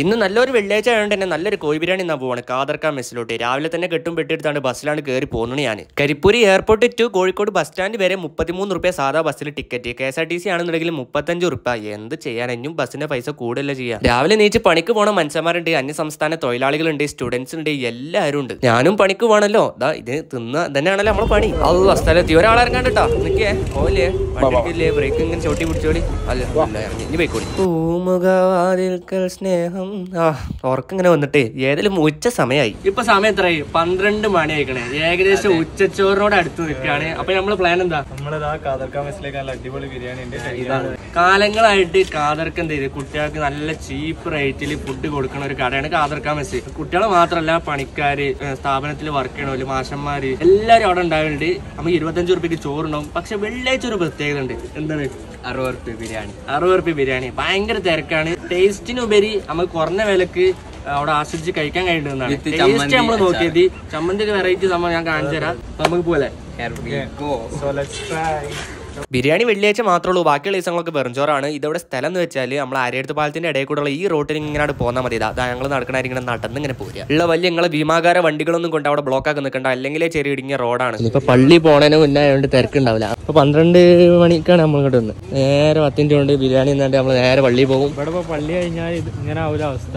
ഇന്ന് നല്ലൊരു വെള്ളിയാഴ്ച ആയതുകൊണ്ട് തന്നെ നല്ലൊരു കോഴി ബിരിയാണി എന്നാ പോവാണ് കാതർക്കാം മെസ്സിലോട്ട് രാവിലെ തന്നെ കെട്ടും പെട്ടിയെടുത്താണ് ബസ്സിലാണ് കയറി പോകുന്നത് ഞാൻ കരിപ്പൂരി airport to Kozhikode bus stand വരെ മുപ്പത്തിമൂന്ന് റുപ്യ സാധാ ബസ്സിൽ ticket K S R T C ആണെന്നുണ്ടെങ്കിൽ മുപ്പത്തഞ്ച് റുപ്യ എന്ത് ചെയ്യാൻ എന്നും ബസ്സിന്റെ പൈസ കൂടുതലല്ല ചെയ്യാം രാവിലെ നീച്ച് പണിക്ക് പോണ മനുഷ്യന്മാരുണ്ട് സംസ്ഥാന തൊഴിലാളികളുണ്ട് സ്റ്റുഡൻസ് ഉണ്ട് എല്ലാവരും ഉണ്ട് ഞാനും പണിക്ക് പോകണല്ലോ ദാ ഇത് തിന്ന തന്നെയാണല്ലോ നമ്മളെ പണി അത് സ്ഥലത്തി ഒരാളിറങ്ങാണ്ട് കേട്ടോ നിൽക്കേ ഓലേ ബ്രേക്ക് ഇങ്ങനെ ചോട്ടി പിടിച്ചോളി അല്ല ഇനി പോയിക്കോളി പൂമുഖവാതിൽക്കൽ സ്നേഹം ഇങ്ങനെ വന്നിട്ടേ ഏതെങ്കിലും ഉച്ച സമയമായി ഇപ്പൊ സമയം എത്രയായി പന്ത്രണ്ട് മണി ആയിക്കണേ ഏകദേശം ഉച്ചച്ചോറിനോട് അടുത്ത് നിൽക്കുകയാണ് അപ്പൊ നമ്മള് പ്ലാൻ എന്താ നമ്മളതാ കാതർക്കാ അടിപൊളി ബിരിയാണി ഉണ്ട് കാലങ്ങളായിട്ട് കാതർക്ക് എന്ത് ചെയ്ത് കുട്ടികൾക്ക് നല്ല ചീപ്പ് റേറ്റിൽ ഫുഡ് കൊടുക്കുന്ന ഒരു കടയാണ് കാതർക്കാ മെസ്സി കുട്ടികളെ മാത്രമല്ല പണിക്കാര് സ്ഥാപനത്തിൽ വർക്ക് ചെയ്യണവര് മാഷന്മാര് എല്ലാവരും അവിടെ ഉണ്ടാവുന്നുണ്ട് നമുക്ക് ഇരുപത്തഞ്ച് റുപ്യക്ക് ചോറുണ്ടാവും പക്ഷെ വെള്ളിയാഴ്ച ഒരു പ്രത്യേകത ഉണ്ട് എന്താണ് അറുപത് റുപ്യ ബിരിയാണി അറുപത് റുപ്യ ബിരിയാണി ഭയങ്കര തിരക്കാണ് ടേസ്റ്റിനുപരി നമ്മൾ കുറഞ്ഞ വിലക്ക് അവിടെ ആസ്വദിച്ച് കഴിക്കാൻ കഴിയുന്നതാണ് ടേസ്റ്റ് നോക്കിയത് ചമ്മന്തി വെറൈറ്റി നമ്മൾ ഞാൻ കാണിച്ചു തരാം നമുക്ക് പോലെ ബിരിയാണി വെള്ളിയാഴ്ച മാത്രമേ ഉള്ളൂ ബാക്കിയുള്ള ദിവസങ്ങളൊക്കെ വെറുംചോറാണ് ഇതവിടെ സ്ഥലം എന്ന് വെച്ചാൽ നമ്മൾ ആരെടുത്ത് പാലത്തിന്റെ ഇടയിൽ കൂടെയുള്ള ഈ റോട്ടിൽ ഇങ്ങനെ പോകുന്നാൽ മതി അതാ ഞങ്ങൾ നടക്കണ നടന്ന് ഇങ്ങനെ പോരുക ഉള്ള വലിയ ഞങ്ങൾ ഭീമാകാര വണ്ടികളൊന്നും കൊണ്ട് അവിടെ ബ്ലോക്ക് ആക്കി നിൽക്കണ്ട അല്ലെങ്കിൽ ചെറിയ ഇടുങ്ങിയ റോഡാണ് ഇപ്പൊ പള്ളി പോണതിന് മുന്നേ ആയതുകൊണ്ട് തിരക്കുണ്ടാവില്ല അപ്പൊ പന്ത്രണ്ട് മണിക്കാണ് നമ്മൾ ഇങ്ങോട്ട് വന്ന് നേരെ പത്തിൻ്റെ കൊണ്ട് ബിരിയാണി എന്നാണ്ട് നമ്മൾ നേരെ പള്ളി പോകും ഇവിടെ പള്ളി കഴിഞ്ഞാൽ ഇങ്ങനെ ഒരു അവസ്ഥ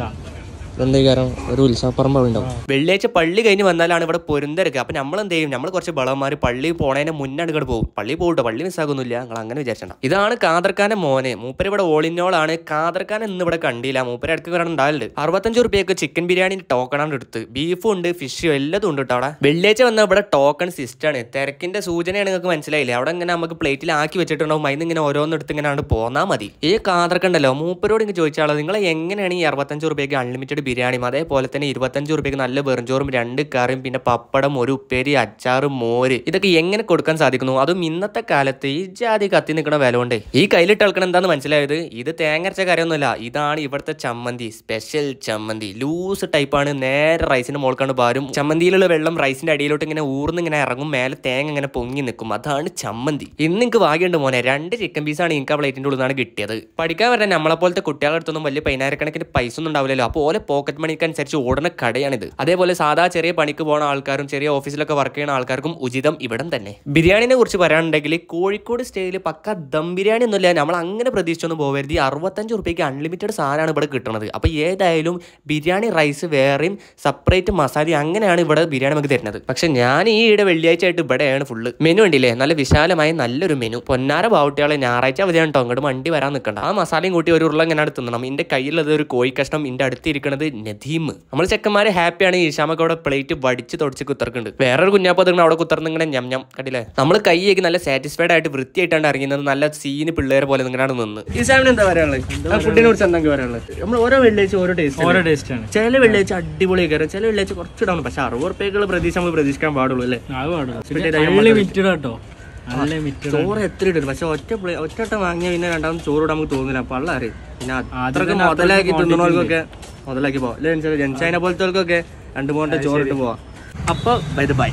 ഇതെന്തേക്കാരം ഒരു ഉത്സവപ്പറമ്പുണ്ടാവും വെള്ളിയാഴ്ച പള്ളി കഴിഞ്ഞ് വന്നാലാണ് ഇവിടെ പൊരുന്തരക്ക് അപ്പൊ നമ്മൾ എന്ത് ചെയ്യും നമ്മൾ കുറച്ച് ബളന്മാർ പള്ളി പോണേന്റെ മുന്നേ അങ്ങോട്ട് പോകും പള്ളി പോകട്ടെ പള്ളി മിസ്സാകുന്നില്ല നിങ്ങൾ അങ്ങനെ വിചാരിച്ചണ്ട ഇതാണ് കാദർഖാന്റെ മോനെ മൂപ്പർ ഇവിടെ ഓളിനോളാണ് കാതർക്കാൻ ഇന്ന് ഇവിടെ കണ്ടില്ല മൂപ്പര ഇടയ്ക്ക് വരണം ഉണ്ടാവില്ല അറുപത്തഞ്ച് റുപ്യക്ക് ചിക്കൻ ബിരിയാണി ടോക്കണാണ് എടുത്ത് ബീഫും ഉണ്ട് ഫിഷും എല്ലാം ഉണ്ട് കേട്ടോ അവിടെ വെള്ളിയാഴ്ച വന്ന ഇവിടെ ടോക്കൺ സിസ്റ്റാണ് തിരക്കിന്റെ സൂചനയാണ് നിങ്ങൾക്ക് മനസ്സിലായില്ലേ അവിടെ ഇങ്ങനെ നമുക്ക് പ്ലേറ്റിൽ ആക്കി വെച്ചിട്ടുണ്ടാവും അതിന് ഇങ്ങനെ ഓരോന്നെടുത്ത് ഇങ്ങനെ പോന്നാ മതി ഈ കാതർക്കുണ്ടല്ലോ മൂപ്പരോട് ഇങ്ങനെ ചോദിച്ചാലോ നിങ്ങൾ എങ്ങനെയാണ് ഈ അറുപത്തഞ്ച് റുപ്യക്ക് അൺലിമിറ്റഡ് ബിരിയാണിയും അതേപോലെ തന്നെ ഇരുപത്തഞ്ച് റുപ്യക്ക് നല്ല വെറുംചോറും രണ്ട് കറിയും പിന്നെ പപ്പടം ഒരു ഉപ്പേരി അച്ചാറ് മോര് ഇതൊക്കെ എങ്ങനെ കൊടുക്കാൻ സാധിക്കുന്നു അതും ഇന്നത്തെ കാലത്ത് ഈ ജാതി കത്തി നിൽക്കുന്ന വില കൊണ്ട് ഈ കയ്യിലിട്ട് കളിക്കണം എന്താന്ന് മനസ്സിലായത് ഇത് തേങ്ങരച്ച കറിയൊന്നുമല്ല ഇതാണ് ഇവിടുത്തെ ചമ്മന്തി സ്പെഷ്യൽ ചമ്മന്തി ലൂസ് ടൈപ്പാണ് നേരെ റൈസിന്റെ മോൾക്കാണ് പാരും ചമ്മന്തിയിലുള്ള വെള്ളം റൈസിന്റെ അടിയിലോട്ട് ഇങ്ങനെ ഊർന്ന് ഇങ്ങനെ ഇറങ്ങും മേലെ തേങ്ങ ഇങ്ങനെ പൊങ്ങി നിൽക്കും അതാണ് ചമ്മന്തി ഇന്ന് നിങ്ങൾക്ക് ഭാഗ്യമുണ്ട് മോനെ രണ്ട് ചിക്കൻ പീസാണ് എനിക്ക് പ്ലേറ്റിന്റെ ഉള്ളിൽ നിന്നാണ് കിട്ടിയത് പഠിക്കാൻ വരാൻ നമ്മളെ പോലത്തെ കുട്ടികളുടെ അടുത്തൊന്നും വലിയ പതിനായിരക്കണക്കിന് പൈസ ഒന്നും ഉണ്ടാവില്ലല്ലോ അപ്പോൾ ഓലെ പോക്കറ്റ് മണിക്കനുസരിച്ച് ഓടുന്ന കടയാണിത് അതേപോലെ സാധാ ചെറിയ പണിക്ക് പോകുന്ന ആൾക്കാരും ചെറിയ ഓഫീസിലൊക്കെ വർക്ക് ചെയ്യുന്ന ആൾക്കാർക്കും ഉചിതം ഇവിടം തന്നെ ബിരിയാണിനെ കുറിച്ച് പറയാനുണ്ടെങ്കിൽ കോഴിക്കോട് സ്റ്റേയിൽ പക്ക ദം ബിരിയാണി ഒന്നുമില്ല നമ്മൾ അങ്ങനെ പ്രതീക്ഷിച്ചൊന്നും പോകരുത് ഈ അറുപത്തഞ്ച് റുപ്യക്ക് അൺലിമിറ്റഡ് സാധനമാണ് ഇവിടെ കിട്ടുന്നത് അപ്പോൾ ഏതായാലും ബിരിയാണി റൈസ് വേറെയും സെപ്പറേറ്റ് മസാല അങ്ങനെയാണ് ഇവിടെ ബിരിയാണി നമുക്ക് തരുന്നത് പക്ഷെ ഞാൻ ഈ ഈയിടെ വെള്ളിയാഴ്ച ആയിട്ട് ഇവിടെയാണ് ഫുള്ള് മെനു ഉണ്ടല്ലേ നല്ല വിശാലമായ നല്ലൊരു മെനു പൊന്നാര ബാവുട്ടികളെ ഞായറാഴ്ച അവധിയാണ് കേട്ടോ അങ്ങോട്ട് വണ്ടി വരാൻ നിൽക്കണ്ട ആ മസാലയും കൂട്ടി ഒരു ഉരുളങ്ങനെ തിന്നണം എൻ്റെ കയ്യിലുള്ളത് ഒരു കോഴിക്കഷ്ണം കഷ്ണം എൻ്റെ അടുത്തിരിക്കുന്നത് പറയുന്നത് നദീം നമ്മൾ ചെക്കന്മാരെ ഹാപ്പിയാണ് ഈശാമൊക്കെ അവിടെ പ്ലേറ്റ് വടിച്ച് തുടച്ച് കുത്തർക്കുണ്ട് വേറൊരു കുഞ്ഞാപ്പത് അവിടെ കുത്തർന്ന് ഇങ്ങനെ ഞം ഞം കണ്ടില്ലേ നമ്മൾ കൈയ്യേക്ക് നല്ല സാറ്റിസ്ഫൈഡ് ആയിട്ട് വൃത്തിയായിട്ടാണ് ഇറങ്ങുന്നത് നല്ല സീന് പിള്ളേരെ പോലെ നിങ്ങളാണ് നിന്ന് ഈശാമിന് എന്താ പറയാനുള്ളത് ഫുഡിനെ കുറിച്ച് എന്താ പറയാനുള്ളത് നമ്മൾ ഓരോ വെള്ളിയാഴ്ച ഓരോ ടേസ്റ്റ് ഓരോ ടേസ്റ്റ് ആണ് ചില വെള്ളിയാഴ്ച അടിപൊളി കയറും ചില വെള്ളിയാഴ്ച കുറച്ച് ഡൗൺ പക്ഷെ അറുപത് ഉറുപ്പ്യക്കുള്ള പ്രതീക്ഷ നമ്മൾ പ്രതീക്ഷിക്കാൻ പാടുള്ളൂ അല്ലേ ചോറ് എത്ര ഇടും പക്ഷെ ഒറ്റ ഒറ്റ വാങ്ങിയ പിന്നെ രണ്ടാമത് ചോറ് ഇടാൻ നമുക്ക് തോന്നില്ല പള്ളാറ് പിന്നെ അത്രയൊക്കെ മുതലാക്കി തിന്നണോർക്കൊക്കെ മുതലാക്കി പോവാം അല്ലേ ജെൻസൈനെ പോലത്തെ അവർക്കൊക്കെ രണ്ട് മൂന്ന് ചോറിട്ട് പോവാം അപ്പൊ ബൈ ദ ബൈ